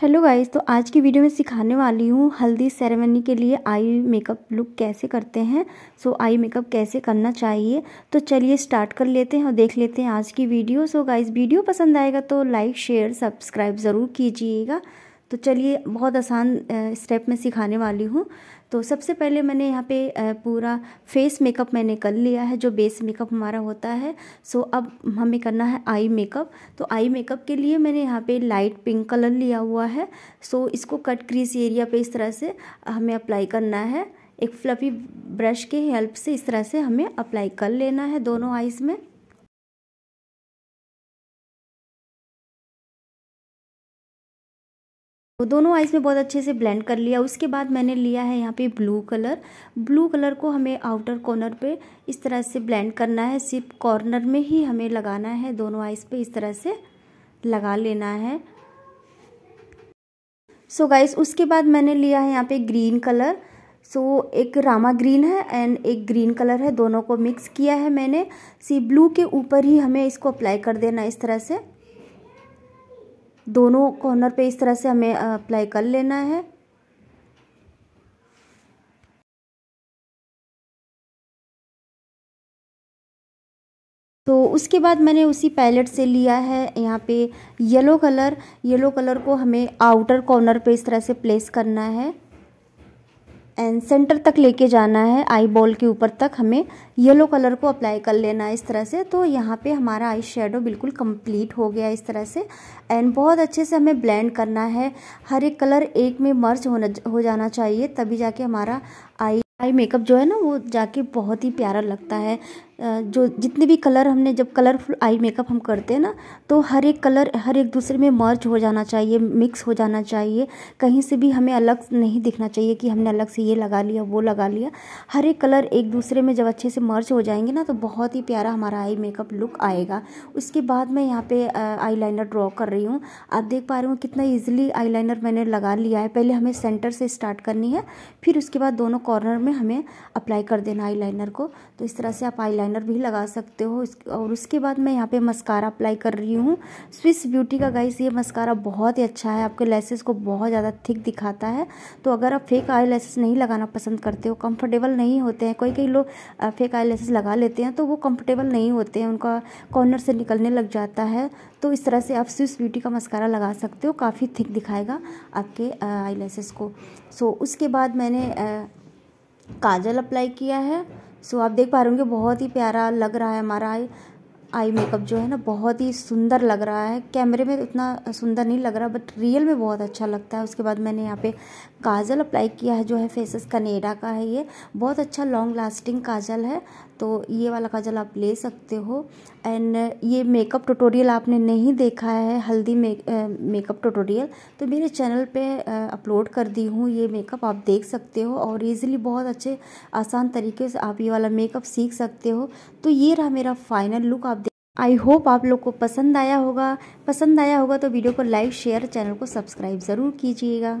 hello guys तो आज की वीडियो में सिखाने वाली हूँ हल्दी सेरेमनी के लिए आई मेकअप लुक कैसे करते हैं सो so, आई मेकअप कैसे करना चाहिए तो चलिए स्टार्ट कर लेते हैं और देख लेते हैं आज की video so so, guys video पसंद आएगा तो लाइक शेयर सब्सक्राइब ज़रूर कीजिएगा तो चलिए बहुत आसान स्टेप में सिखाने वाली हूँ तो सबसे पहले मैंने यहाँ पे पूरा फेस मेकअप मैंने कर लिया है जो बेस मेकअप हमारा होता है सो अब हमें करना है आई मेकअप तो आई मेकअप के लिए मैंने यहाँ पे लाइट पिंक कलर लिया हुआ है सो इसको कट क्रीज एरिया पे इस तरह से हमें अप्लाई करना है एक फ्लफी ब्रश के हेल्प से इस तरह से हमें अप्लाई कर लेना है दोनों आइज़ में तो दोनों आइस में बहुत अच्छे से ब्लेंड कर लिया उसके बाद मैंने लिया है यहाँ पे ब्लू कलर ब्लू कलर को हमें आउटर कॉर्नर पे इस तरह से ब्लेंड करना है सिर्फ कॉर्नर में ही हमें लगाना है दोनों आइस पे इस तरह से लगा लेना है सो so गाइस उसके बाद मैंने लिया है यहाँ पे ग्रीन कलर सो so, एक रामा ग्रीन है एंड एक ग्रीन कलर है दोनों को मिक्स किया है मैंने सी ब्लू के ऊपर ही हमें इसको अप्लाई कर देना इस तरह से दोनों कॉर्नर पे इस तरह से हमें अप्लाई कर लेना है तो उसके बाद मैंने उसी पैलेट से लिया है यहाँ पे येलो कलर येलो कलर को हमें आउटर कॉर्नर पे इस तरह से प्लेस करना है एंड सेंटर तक लेके जाना है आई बॉल के ऊपर तक हमें येलो कलर को अप्लाई कर लेना है इस तरह से तो यहाँ पे हमारा आई शेडो बिल्कुल कंप्लीट हो गया इस तरह से एंड बहुत अच्छे से हमें ब्लेंड करना है हर एक कलर एक में मर्च होना हो जाना चाहिए तभी जाके हमारा आई आई मेकअप जो है ना वो जाके बहुत ही प्यारा लगता है जो जितने भी कलर हमने जब कलरफुल आई मेकअप हम करते हैं ना तो हर एक कलर हर एक दूसरे में मर्ज हो जाना चाहिए मिक्स हो जाना चाहिए कहीं से भी हमें अलग नहीं दिखना चाहिए कि हमने अलग से ये लगा लिया वो लगा लिया हर एक कलर एक दूसरे में जब अच्छे से मर्ज हो जाएंगे ना तो बहुत ही प्यारा हमारा आई मेकअप लुक आएगा उसके बाद मैं यहाँ पर आई लाइनर ड्रॉ कर रही हूँ आप देख पा रहे हो कितना ईजिली आई लाइनर मैंने लगा लिया है पहले हमें सेंटर से स्टार्ट करनी है फिर उसके बाद दोनों कॉर्नर में हमें अप्लाई कर देना आई लाइनर को तो इस तरह से आप आई आईलाइनर भी लगा सकते हो और उसके बाद मैं यहाँ पे मस्कारा अप्लाई कर रही हूँ स्विस ब्यूटी का गाइस ये मस्कारा बहुत ही अच्छा है आपके लेसेस को बहुत ज़्यादा थिक दिखाता है तो अगर आप फेक आई नहीं लगाना पसंद करते हो कंफर्टेबल नहीं होते हैं कोई कई लोग फेक आई लगा लेते हैं तो वो कम्फर्टेबल नहीं होते हैं उनका कॉर्नर से निकलने लग जाता है तो इस तरह से आप स्विस ब्यूटी का मस्कारा लगा सकते हो काफ़ी थिक दिखाएगा आपके आई को सो so, उसके बाद मैंने आ, काजल अप्लाई किया है सो आप देख पा रहे होंगे बहुत ही प्यारा लग रहा है हमारा आई मेकअप जो है ना बहुत ही सुंदर लग रहा है कैमरे में उतना सुंदर नहीं लग रहा बट रियल में बहुत अच्छा लगता है उसके बाद मैंने यहाँ पे काजल अप्लाई किया है जो है फेसेस कनेडा का है ये बहुत अच्छा लॉन्ग लास्टिंग काजल है तो ये वाला काजल आप ले सकते हो एंड ये मेकअप ट्यूटोरियल आपने नहीं देखा है हल्दी मेकअप ट्यूटोरियल तो मेरे चैनल पे अपलोड कर दी हूँ ये मेकअप आप देख सकते हो और इजीली बहुत अच्छे आसान तरीके से आप ये वाला मेकअप सीख सकते हो तो ये रहा मेरा फाइनल लुक आप आई होप आप लोग को पसंद आया होगा पसंद आया होगा तो वीडियो को लाइक शेयर चैनल को सब्सक्राइब ज़रूर कीजिएगा